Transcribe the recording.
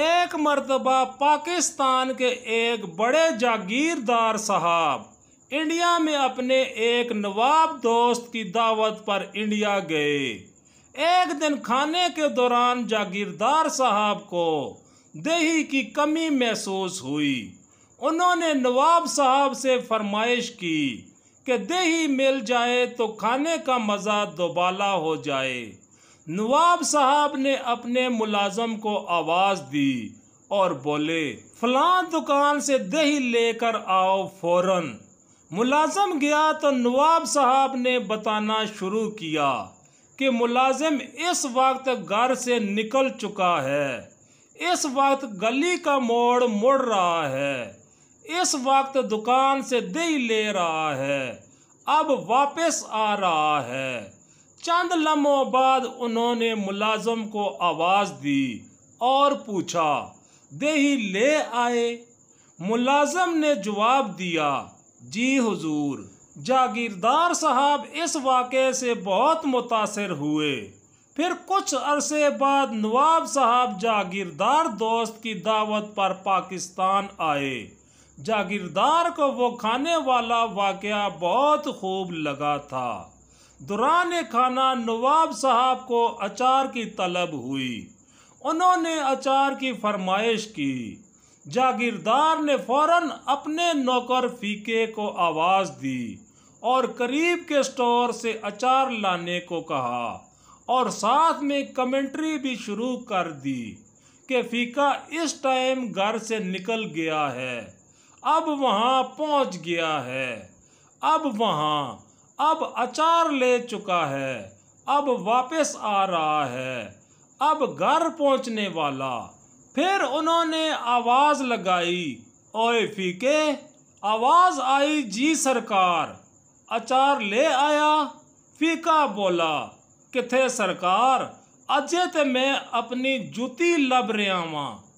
एक मरतबा पाकिस्तान के एक बड़े जागीरदार साहब इंडिया में अपने एक नवाब दोस्त की दावत पर इंडिया गए एक दिन खाने के दौरान जागीरदार साहब को दही की कमी महसूस हुई उन्होंने नवाब साहब से फरमाइश की कि दही मिल जाए तो खाने का मज़ा दोबाला हो जाए नवाब साहब ने अपने मुलाजम को आवाज़ दी और बोले फलां दुकान से दही लेकर आओ फौरन मुलाजम गया तो नवाब साहब ने बताना शुरू किया कि मुलाजिम इस वक्त घर से निकल चुका है इस वक्त गली का मोड़ मुड़ रहा है इस वक्त दुकान से दही ले रहा है अब वापस आ रहा है चंद लम्हों बाद उन्होंने मुलाजम को आवाज़ दी और पूछा ही ले आए मुलाजम ने जवाब दिया जी हुजूर जागीरदार साहब इस वाक़े से बहुत मुतासर हुए फिर कुछ अरसे बाद नवाब साहब जागीरदार दोस्त की दावत पर पाकिस्तान आए जागीरदार को वो खाने वाला वाक़ बहुत खूब लगा था दुरान खाना नवाब साहब को अचार की तलब हुई उन्होंने अचार की फरमाइश की जागीरदार ने फौरन अपने नौकर फीके को आवाज़ दी और करीब के स्टोर से अचार लाने को कहा और साथ में कमेंट्री भी शुरू कर दी कि फीका इस टाइम घर से निकल गया है अब वहाँ पहुँच गया है अब वहाँ अब अचार ले चुका है अब वापस आ रहा है अब घर पहुंचने वाला फिर उन्होंने आवाज़ लगाई ओए फीके आवाज़ आई जी सरकार अचार ले आया फीका बोला किथे सरकार अजय तो मैं अपनी जुती लभ रहा वहां